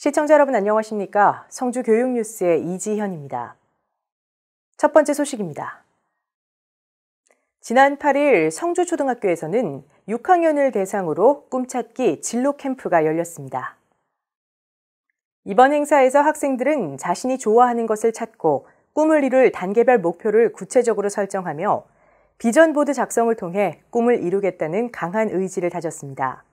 시청자 여러분 안녕하십니까? 성주교육뉴스의 이지현입니다. 첫 번째 소식입니다. 지난 8일 성주초등학교에서는 6학년을 대상으로 꿈찾기 진로 캠프가 열렸습니다. 이번 행사에서 학생들은 자신이 좋아하는 것을 찾고 꿈을 이룰 단계별 목표를 구체적으로 설정하며 비전보드 작성을 통해 꿈을 이루겠다는 강한 의지를 다졌습니다.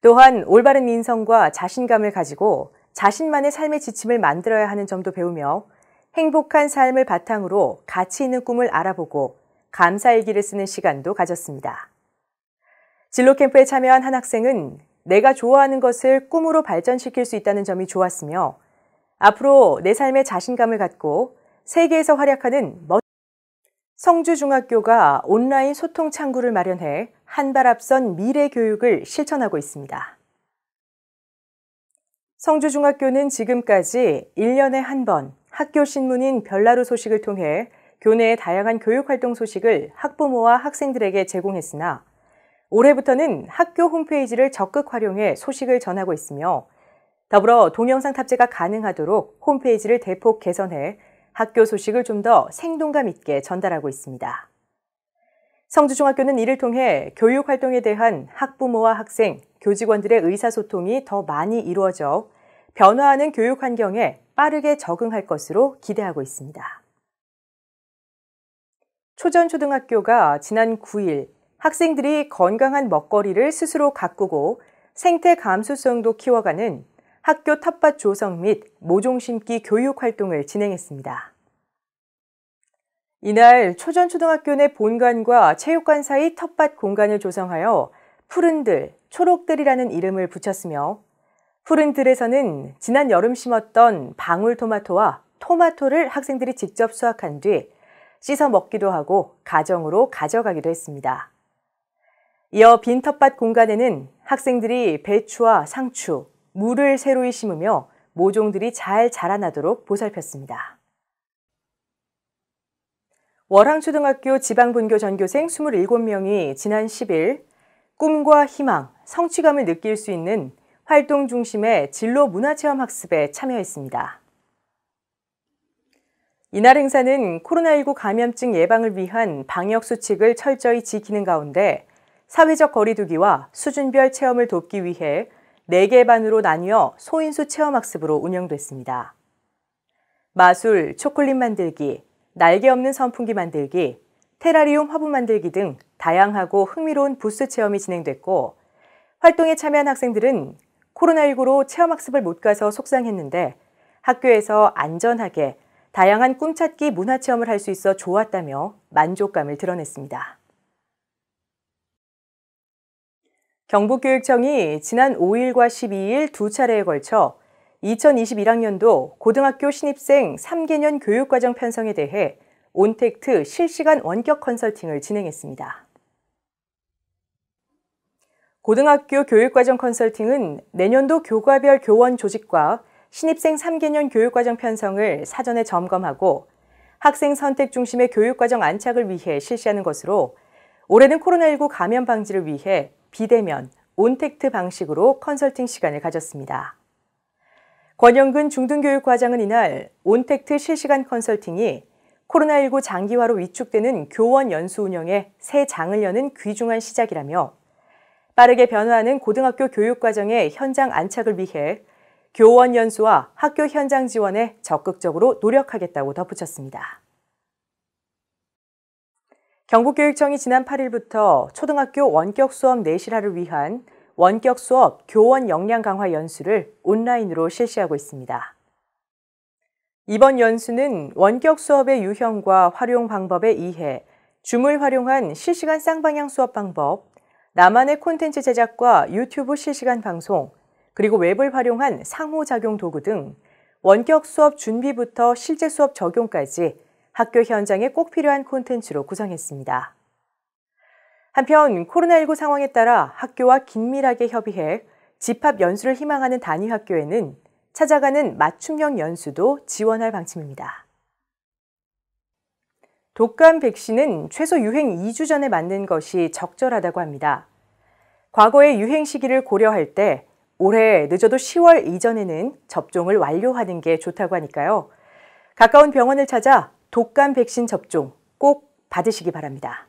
또한 올바른 인성과 자신감을 가지고 자신만의 삶의 지침을 만들어야 하는 점도 배우며 행복한 삶을 바탕으로 가치 있는 꿈을 알아보고 감사일기를 쓰는 시간도 가졌습니다. 진로 캠프에 참여한 한 학생은 내가 좋아하는 것을 꿈으로 발전시킬 수 있다는 점이 좋았으며 앞으로 내 삶에 자신감을 갖고 세계에서 활약하는 멋 성주중학교가 온라인 소통 창구를 마련해 한 발 앞선 미래 교육을 실천하고 있습니다. 성주중학교는 지금까지 1년에 한 번 학교 신문인 별나루 소식을 통해 교내의 다양한 교육활동 소식을 학부모와 학생들에게 제공했으나 올해부터는 학교 홈페이지를 적극 활용해 소식을 전하고 있으며 더불어 동영상 탑재가 가능하도록 홈페이지를 대폭 개선해 학교 소식을 좀 더 생동감 있게 전달하고 있습니다. 성주중학교는 이를 통해 교육 활동에 대한 학부모와 학생, 교직원들의 의사소통이 더 많이 이루어져 변화하는 교육 환경에 빠르게 적응할 것으로 기대하고 있습니다. 초전초등학교가 지난 9일 학생들이 건강한 먹거리를 스스로 가꾸고 생태 감수성도 키워가는 학교 텃밭 조성 및 모종 심기 교육 활동을 진행했습니다. 이날 초전초등학교 내 본관과 체육관 사이 텃밭 공간을 조성하여 푸른들, 초록들이라는 이름을 붙였으며 푸른들에서는 지난 여름 심었던 방울토마토와 토마토를 학생들이 직접 수확한 뒤 씻어 먹기도 하고 가정으로 가져가기도 했습니다. 이어 빈 텃밭 공간에는 학생들이 배추와 상추, 물을 새로이 심으며 모종들이 잘 자라나도록 보살폈습니다. 월항초등학교 지방분교 전교생 27명이 지난 10일 꿈과 희망, 성취감을 느낄 수 있는 활동 중심의 진로 문화체험 학습에 참여했습니다. 이날 행사는 코로나19 감염증 예방을 위한 방역수칙을 철저히 지키는 가운데 사회적 거리두기와 수준별 체험을 돕기 위해 4개 반으로 나뉘어 소인수 체험학습으로 운영됐습니다. 마술, 초콜릿 만들기, 날개 없는 선풍기 만들기, 테라리움 화분 만들기 등 다양하고 흥미로운 부스 체험이 진행됐고 활동에 참여한 학생들은 코로나19로 체험학습을 못 가서 속상했는데 학교에서 안전하게 다양한 꿈찾기 문화체험을 할 수 있어 좋았다며 만족감을 드러냈습니다. 경북교육청이 지난 5일과 12일 두 차례에 걸쳐 2021학년도 고등학교 신입생 3개년 교육과정 편성에 대해 온택트 실시간 원격 컨설팅을 진행했습니다. 고등학교 교육과정 컨설팅은 내년도 교과별 교원 조직과 신입생 3개년 교육과정 편성을 사전에 점검하고 학생 선택 중심의 교육과정 안착을 위해 실시하는 것으로 올해는 코로나19 감염 방지를 위해 비대면, 온택트 방식으로 컨설팅 시간을 가졌습니다. 권영근 중등교육과장은 이날 온택트 실시간 컨설팅이 코로나19 장기화로 위축되는 교원 연수 운영에 새 장을 여는 귀중한 시작이라며 빠르게 변화하는 고등학교 교육과정의 현장 안착을 위해 교원 연수와 학교 현장 지원에 적극적으로 노력하겠다고 덧붙였습니다. 경북교육청이 지난 8일부터 초등학교 원격 수업 내실화를 위한 원격 수업 교원 역량 강화 연수를 온라인으로 실시하고 있습니다. 이번 연수는 원격 수업의 유형과 활용 방법에 이해, 줌을 활용한 실시간 쌍방향 수업 방법, 나만의 콘텐츠 제작과 유튜브 실시간 방송, 그리고 웹을 활용한 상호작용 도구 등 원격 수업 준비부터 실제 수업 적용까지 학교 현장에 꼭 필요한 콘텐츠로 구성했습니다. 한편 코로나19 상황에 따라 학교와 긴밀하게 협의해 집합 연수를 희망하는 단위 학교에는 찾아가는 맞춤형 연수도 지원할 방침입니다. 독감 백신은 최소 유행 2주 전에 맞는 것이 적절하다고 합니다. 과거의 유행 시기를 고려할 때 올해 늦어도 10월 이전에는 접종을 완료하는 게 좋다고 하니까요. 가까운 병원을 찾아 독감 백신 접종 꼭 받으시기 바랍니다.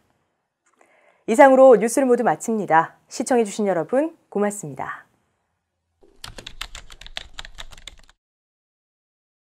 이상으로 뉴스를 모두 마칩니다. 시청해주신 여러분 고맙습니다.